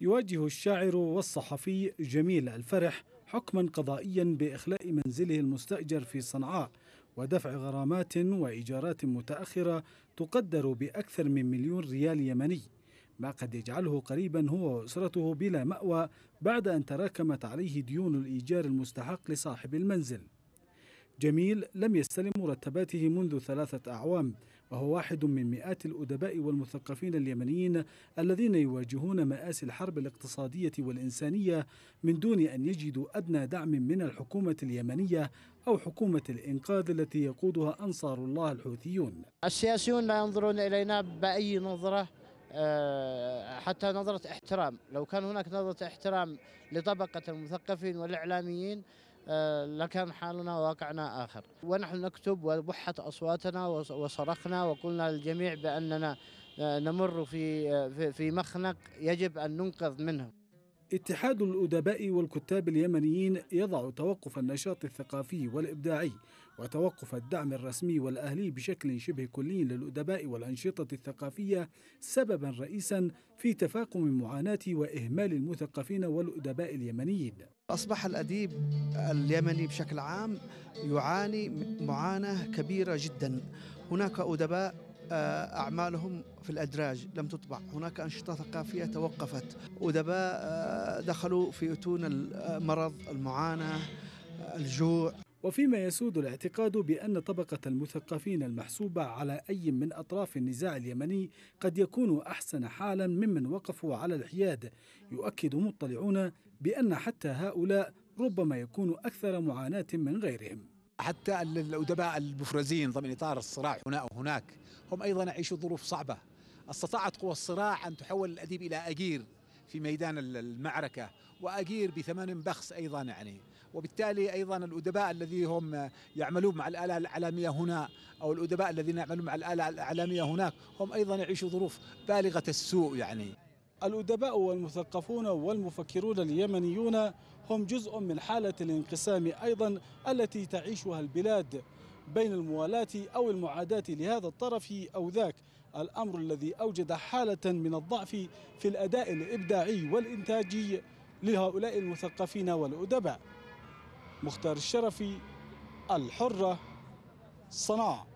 يواجه الشاعر والصحفي جميل الفرح حكما قضائيا بإخلاء منزله المستأجر في صنعاء ودفع غرامات وإيجارات متأخرة تقدر بأكثر من مليون ريال يمني ما قد يجعله قريبا هو وأسرته بلا مأوى بعد أن تراكمت عليه ديون الإيجار المستحق لصاحب المنزل جميل لم يستلم مرتباته منذ ثلاثة أعوام وهو واحد من مئات الأدباء والمثقفين اليمنيين الذين يواجهون مآسي الحرب الاقتصادية والإنسانية من دون أن يجدوا أدنى دعم من الحكومة اليمنية أو حكومة الإنقاذ التي يقودها أنصار الله الحوثيون السياسيون لا ينظرون إلينا بأي نظرة آه، حتى نظرة احترام لو كان هناك نظرة احترام لطبقة المثقفين والإعلاميين آه، لكان حالنا واقعنا آخر ونحن نكتب وبحت أصواتنا وصرخنا وقلنا للجميع بأننا آه، نمر آه، في, في مخنق يجب أن ننقذ منه اتحاد الأدباء والكتاب اليمنيين يضع توقف النشاط الثقافي والإبداعي وتوقف الدعم الرسمي والأهلي بشكل شبه كلي للأدباء والأنشطة الثقافية سببا رئيسا في تفاقم معاناة وإهمال المثقفين والأدباء اليمنيين أصبح الأديب اليمني بشكل عام يعاني معاناة كبيرة جدا هناك أدباء آه، أعمالهم في الأدراج لم تطبع هناك أنشطة ثقافية توقفت أدباء آه، دخلوا في أتون المرض المعاناة آه، الجوع وفيما يسود الاعتقاد بأن طبقة المثقفين المحسوبة على أي من أطراف النزاع اليمني قد يكون أحسن حالا ممن وقفوا على الحياد يؤكد مطلعون بأن حتى هؤلاء ربما يكون أكثر معاناة من غيرهم حتى الأدباء المفرزين ضمن إطار الصراع هنا أو هناك هم أيضا يعيشوا ظروف صعبة استطاعت قوى الصراع أن تحول الأديب إلى أجير في ميدان المعركة وأجير بثمن بخس أيضا يعني وبالتالي أيضا الأدباء الذي هم يعملون مع الآلة الإعلامية هنا أو الأدباء الذين يعملون مع الآلة الإعلامية هناك هم أيضا يعيشوا ظروف بالغة السوء يعني الأدباء والمثقفون والمفكرون اليمنيون هم جزء من حالة الانقسام أيضا التي تعيشها البلاد بين الموالاة أو المعاداة لهذا الطرف أو ذاك الأمر الذي أوجد حالة من الضعف في الأداء الإبداعي والإنتاجي لهؤلاء المثقفين والأدباء مختار الشرفي الحرة صناعه